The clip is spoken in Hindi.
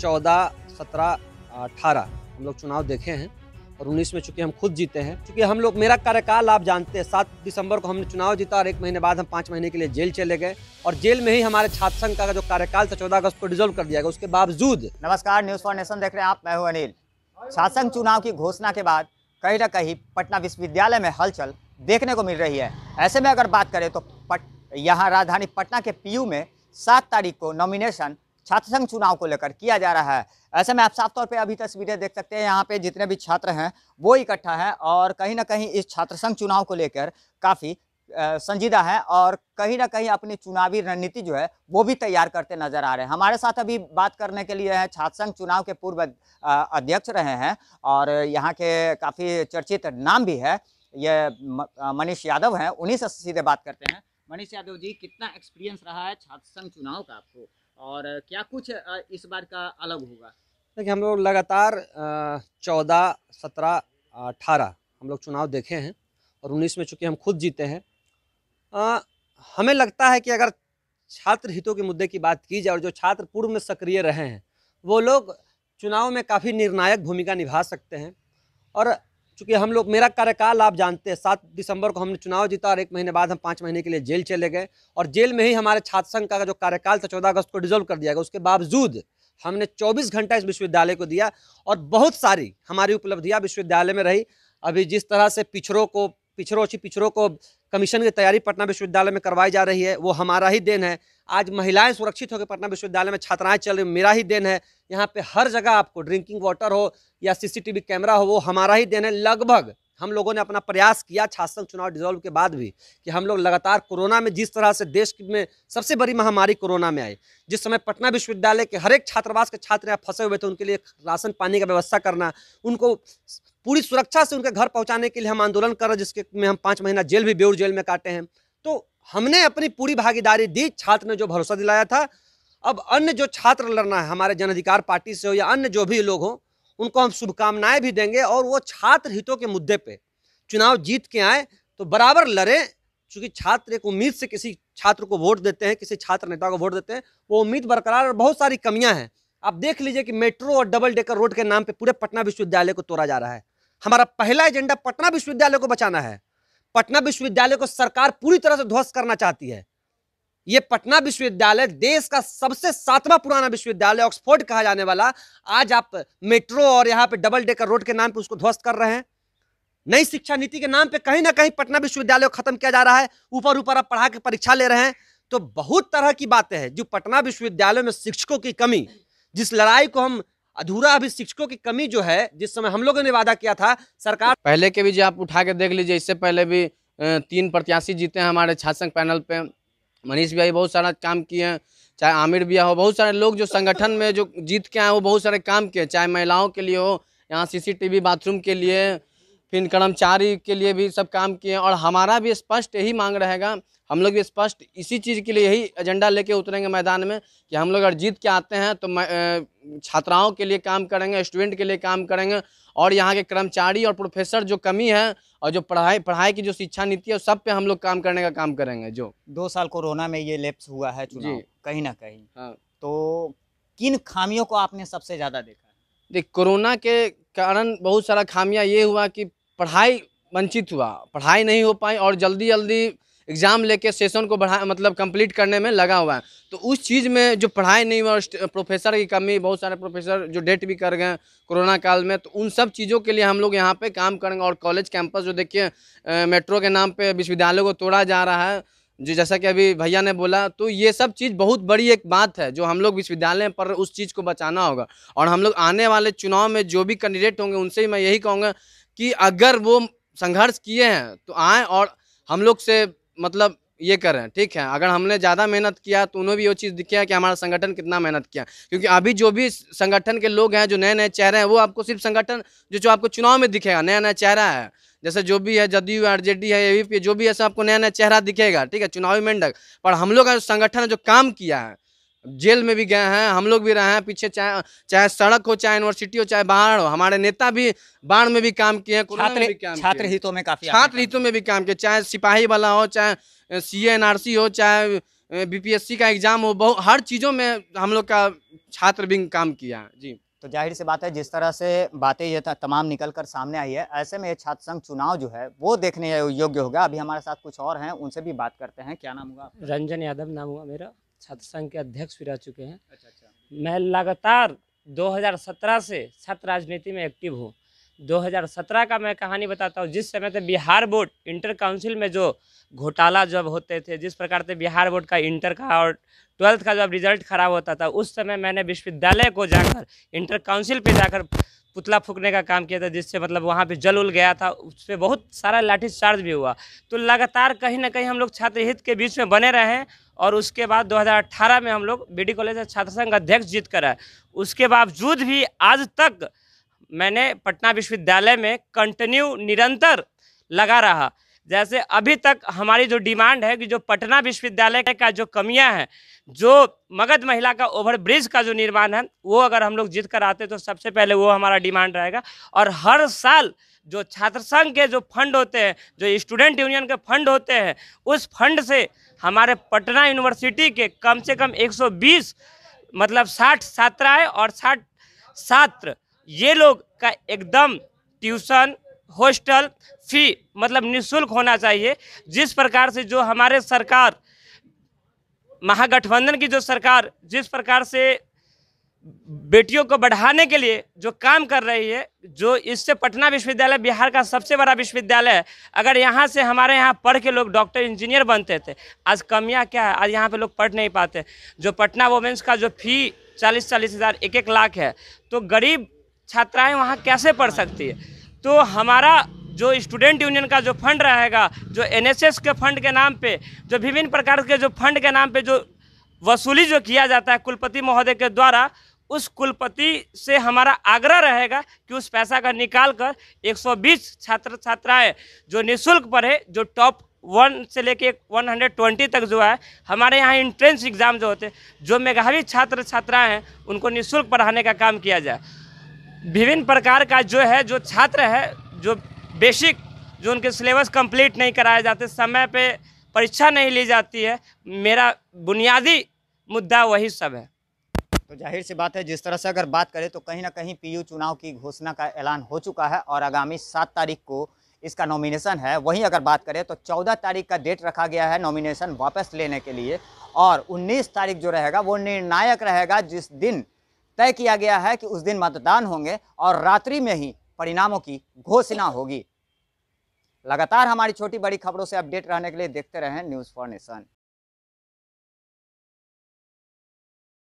चौदह सत्रह अठारह हम लोग चुनाव देखे हैं और उन्नीस में चूंकि हम खुद जीते हैं चूंकि हम लोग मेरा कार्यकाल आप जानते हैं सात दिसंबर को हमने चुनाव जीता और एक महीने बाद हम पाँच महीने के लिए जेल चले गए और जेल में ही हमारे छात्र संघ का जो कार्यकाल था चौदह अगस्त को डिजोल्व कर दिया गया उसके बावजूद नमस्कार न्यूज फॉर नेशन देख रहे हैं आप मैं हूँ अनिल छात्र संघ चुनाव की घोषणा के बाद कहीं ना कहीं पटना विश्वविद्यालय में हलचल देखने को मिल रही है ऐसे में अगर बात करें तो पट यहाँ राजधानी पटना के पीयू में सात तारीख को नॉमिनेशन छात्र संघ चुनाव को लेकर किया जा रहा है ऐसे में आप साफ तौर पे अभी तस्वीरें देख सकते हैं यहाँ पे जितने भी छात्र हैं वो इकट्ठा हैं और कहीं ना कहीं इस छात्र संघ चुनाव को लेकर काफ़ी संजीदा है और कहीं ना कहीं अपनी चुनावी रणनीति जो है वो भी तैयार करते नजर आ रहे हैं हमारे साथ अभी बात करने के लिए हैं छात्र संघ चुनाव के पूर्व अध्यक्ष रहे हैं और यहाँ के काफ़ी चर्चित नाम भी है ये मनीष यादव हैं उन्हीं से सीधे बात करते हैं मनीष यादव जी कितना एक्सपीरियंस रहा है छात्र संघ चुनाव का आपको और क्या कुछ इस बार का अलग होगा देखिए हम लोग लगातार चौदह सत्रह अठारह हम लोग चुनाव देखे हैं और उन्नीस में चूँकि हम खुद जीते हैं आ, हमें लगता है कि अगर छात्र हितों के मुद्दे की बात की जाए और जो छात्र पूर्व में सक्रिय रहे हैं वो लोग चुनाव में काफ़ी निर्णायक भूमिका निभा सकते हैं और चूँकि हम लोग मेरा कार्यकाल आप जानते हैं सात दिसंबर को हमने चुनाव जीता और एक महीने बाद हम पाँच महीने के लिए जेल चले गए और जेल में ही हमारे छात्र संघ का जो कार्यकाल था चौदह अगस्त को डिजोल्व कर दिया गया उसके बावजूद हमने चौबीस घंटा इस विश्वविद्यालय को दिया और बहुत सारी हमारी उपलब्धियाँ विश्वविद्यालय में रही अभी जिस तरह से पिछड़ों को पिछड़ों से पिछड़ों को कमीशन की तैयारी पटना विश्वविद्यालय में करवाई जा रही है वो हमारा ही देन है आज महिलाएं सुरक्षित होकर पटना विश्वविद्यालय में छात्राएं चल रही मेरा ही देन है यहाँ पे हर जगह आपको ड्रिंकिंग वाटर हो या सीसीटीवी कैमरा हो वो हमारा ही देन है लगभग हम लोगों ने अपना प्रयास किया छात्र चुनाव डिजोल्व के बाद भी कि हम लोग लगातार कोरोना में जिस तरह से देश में सबसे बड़ी महामारी कोरोना में आई जिस समय पटना विश्वविद्यालय के हर एक छात्रावास के छात्र यहाँ फंसे हुए थे उनके लिए राशन पानी का व्यवस्था करना उनको पूरी सुरक्षा से उनके घर पहुंचाने के लिए हम आंदोलन कर रहे हैं जिसके में हम पाँच महीना जेल भी बेउर जेल में काटे हैं तो हमने अपनी पूरी भागीदारी दी छात्र ने जो भरोसा दिलाया था अब अन्य जो छात्र लड़ना है हमारे जन अधिकार पार्टी से हो या अन्य जो भी लोग हों उनको हम शुभकामनाएं भी देंगे और वो छात्र हितों के मुद्दे पर चुनाव जीत के आए तो बराबर लड़ें चूँकि छात्र एक उम्मीद से किसी छात्र को वोट देते हैं किसी छात्र नेता को वोट देते हैं वो उम्मीद बरकरार और बहुत सारी कमियाँ हैं आप देख लीजिए कि मेट्रो और डबल डेकर रोड के नाम पर पूरे पटना विश्वविद्यालय को तोड़ा जा रहा है हमारा पहला एजेंडा पटना विश्वविद्यालय को बचाना है पटना विश्वविद्यालय को सरकार पूरी तरह से ध्वस्त करना चाहती है यह पटना विश्वविद्यालय देश का सबसे सातवां पुराना विश्वविद्यालय ऑक्सफोर्ड कहा जाने वाला आज आप मेट्रो और यहाँ पे डबल डेकर रोड के नाम पे उसको ध्वस्त कर रहे हैं नई शिक्षा नीति के नाम पे कहीं ना कहीं पटना विश्वविद्यालय को खत्म किया जा रहा है ऊपर ऊपर आप पढ़ा के परीक्षा ले रहे हैं तो बहुत तरह की बातें हैं जो पटना विश्वविद्यालय में शिक्षकों की कमी जिस लड़ाई को हम अधूरा अभी शिक्षकों की कमी जो है जिस समय हम लोगों ने वादा किया था सरकार पहले के भी जो आप उठा के देख लीजिए इससे पहले भी तीन प्रत्याशी जीते हैं हमारे छात्र संघ पैनल पे मनीष भैया बहुत सारा काम किए हैं चाहे आमिर भैया हो बहुत सारे लोग जो संगठन में जो जीत के आए वो बहुत सारे काम किए चाहे महिलाओं के लिए हो यहाँ सीसीटीवी बाथरूम के लिए फिर कर्मचारी के लिए भी सब काम किए और हमारा भी स्पष्ट यही मांग रहेगा हम लोग भी स्पष्ट इसी चीज़ के लिए यही एजेंडा लेके उतरेंगे मैदान में कि हम लोग अगर जीत के आते हैं तो छात्राओं के लिए काम करेंगे स्टूडेंट के लिए काम करेंगे और यहाँ के कर्मचारी और प्रोफेसर जो कमी है और जो पढ़ाई पढ़ाई की जो शिक्षा नीति है सब पे हम लोग काम करने का काम करेंगे जो दो साल कोरोना में ये लेप्स हुआ है चुनाव कहीं ना कहीं हाँ। तो किन खामियों को आपने सबसे ज़्यादा देखा देख कोरोना के कारण बहुत सारा खामियां ये हुआ कि पढ़ाई वंचित हुआ पढ़ाई नहीं हो पाई और जल्दी जल्दी एग्ज़ाम लेके सेशन को बढ़ा मतलब कंप्लीट करने में लगा हुआ है तो उस चीज़ में जो पढ़ाई नहीं हुआ प्रोफेसर की कमी बहुत सारे प्रोफेसर जो डेट भी कर गए कोरोना काल में तो उन सब चीज़ों के लिए हम लोग यहाँ पे काम करेंगे और कॉलेज कैंपस जो देखिए मेट्रो के नाम पे विश्वविद्यालय को तोड़ा जा रहा है जो जैसा कि अभी भैया ने बोला तो ये सब चीज़ बहुत बड़ी एक बात है जो हम लोग विश्वविद्यालय पर उस चीज़ को बचाना होगा और हम लोग आने वाले चुनाव में जो भी कैंडिडेट होंगे उनसे ही मैं यही कहूँगा कि अगर वो संघर्ष किए हैं तो आए और हम लोग से मतलब ये करें ठीक है अगर हमने ज़्यादा मेहनत किया तो उन्हें भी वो चीज़ दिखे कि हमारा संगठन कितना मेहनत किया क्योंकि अभी जो भी संगठन के लोग हैं जो नए नए चेहरे हैं वो आपको सिर्फ संगठन जो जो आपको चुनाव में दिखेगा नया नया चेहरा है जैसे जो भी है जदयू आर जे डी है ए जो भी है सब आपको नया नया चेहरा दिखेगा ठीक है चुनावी मेंढक पर हम लोग का संगठन जो काम किया है जेल में भी गए हैं हम लोग भी रहे हैं पीछे चाहे चाहे सड़क हो चाहे यूनिवर्सिटी हो चाहे बाढ़ हो हमारे नेता भी बाढ़ में भी काम किए छात्र छात्र हितों में काफी छात्र हितों में भी काम किए चाहे सिपाही वाला हो चाहे सी एन आर सी हो चाहे बीपीएससी का एग्जाम हो बहुत हर चीज़ों में हम लोग का छात्र विंग काम किया है जी तो जाहिर सी बात है जिस तरह से बातें ये तमाम निकल कर सामने आई है ऐसे में ये छात्र संघ चुनाव जो है वो देखने योग्य होगा अभी हमारे साथ कुछ और हैं उनसे भी बात करते हैं क्या नाम हुआ रंजन यादव नाम हुआ मेरा छात्र संघ के अध्यक्ष भी रह चुके हैं अच्छा, अच्छा। मैं लगातार 2017 से छात्र राजनीति में एक्टिव हूँ 2017 का मैं कहानी बताता हूँ जिस समय से तो बिहार बोर्ड इंटर काउंसिल में जो घोटाला जब होते थे जिस प्रकार से बिहार बोर्ड का इंटर का और ट्वेल्थ का जब रिजल्ट खराब होता था उस समय मैंने विश्वविद्यालय को जाकर इंटर काउंसिल पे जाकर पुतला फूकने का काम किया था जिससे मतलब वहाँ पे जल उल गया था उस पर बहुत सारा लाठी चार्ज भी हुआ तो लगातार कहीं ना कहीं हम लोग छात्र हित के बीच में बने रहे और उसके बाद 2018 में हम लोग डी कॉलेज छात्र संघ अध्यक्ष जीत कर आए उसके बावजूद भी आज तक मैंने पटना विश्वविद्यालय में कंटिन्यू निरंतर लगा रहा जैसे अभी तक हमारी जो डिमांड है कि जो पटना विश्वविद्यालय का जो कमियां हैं जो मगध महिला का ओवर ब्रिज का जो निर्माण है वो अगर हम लोग जीत कर आते तो सबसे पहले वो हमारा डिमांड रहेगा और हर साल जो छात्र संघ के जो फंड होते हैं जो स्टूडेंट यूनियन के फंड होते हैं उस फंड से हमारे पटना यूनिवर्सिटी के कम से कम एक मतलब साठ छात्राएँ और साठ छात्र ये लोग का एकदम ट्यूशन हॉस्टल फी मतलब निशुल्क होना चाहिए जिस प्रकार से जो हमारे सरकार महागठबंधन की जो सरकार जिस प्रकार से बेटियों को बढ़ाने के लिए जो काम कर रही है जो इससे पटना विश्वविद्यालय बिहार का सबसे बड़ा विश्वविद्यालय है अगर यहाँ से हमारे यहाँ पढ़ के लोग डॉक्टर इंजीनियर बनते थे आज कमियाँ क्या है आज यहाँ पे लोग पढ़ नहीं पाते जो पटना वोमेंस का जो फी चालीस चालीस हज़ार एक एक लाख है तो गरीब छात्राएँ वहाँ कैसे पढ़ सकती है तो हमारा जो स्टूडेंट यूनियन का जो फंड रहेगा जो एनएसएस के फंड के नाम पे जो विभिन्न प्रकार के जो फंड के नाम पे जो वसूली जो किया जाता है कुलपति महोदय के द्वारा उस कुलपति से हमारा आग्रह रहेगा कि उस पैसा का निकाल कर 120 छात्र छात्राएं जो निःशुल्क पढ़े जो टॉप वन से लेके 120 तक जो है हमारे यहाँ इंट्रेंस एग्ज़ाम जो होते हैं जो मेघावी छात्र छात्राएं हैं उनको निःशुल्क पढ़ाने का काम किया जाए विभिन्न प्रकार का जो है जो छात्र है जो बेसिक जो उनके सिलेबस कंप्लीट नहीं कराए जाते समय पे परीक्षा नहीं ली जाती है मेरा बुनियादी मुद्दा वही सब है तो जाहिर सी बात है जिस तरह से अगर बात करें तो कहीं ना कहीं पीयू चुनाव की घोषणा का ऐलान हो चुका है और आगामी सात तारीख को इसका नॉमिनेशन है वहीं अगर बात करें तो चौदह तारीख का डेट रखा गया है नॉमिनेशन वापस लेने के लिए और उन्नीस तारीख जो रहेगा वो निर्णायक रहेगा जिस दिन तय किया गया है कि उस दिन मतदान होंगे और रात्रि में ही परिणामों की घोषणा होगी लगातार हमारी छोटी बड़ी खबरों से अपडेट रहने के लिए देखते रहें न्यूज़ फॉर नेशन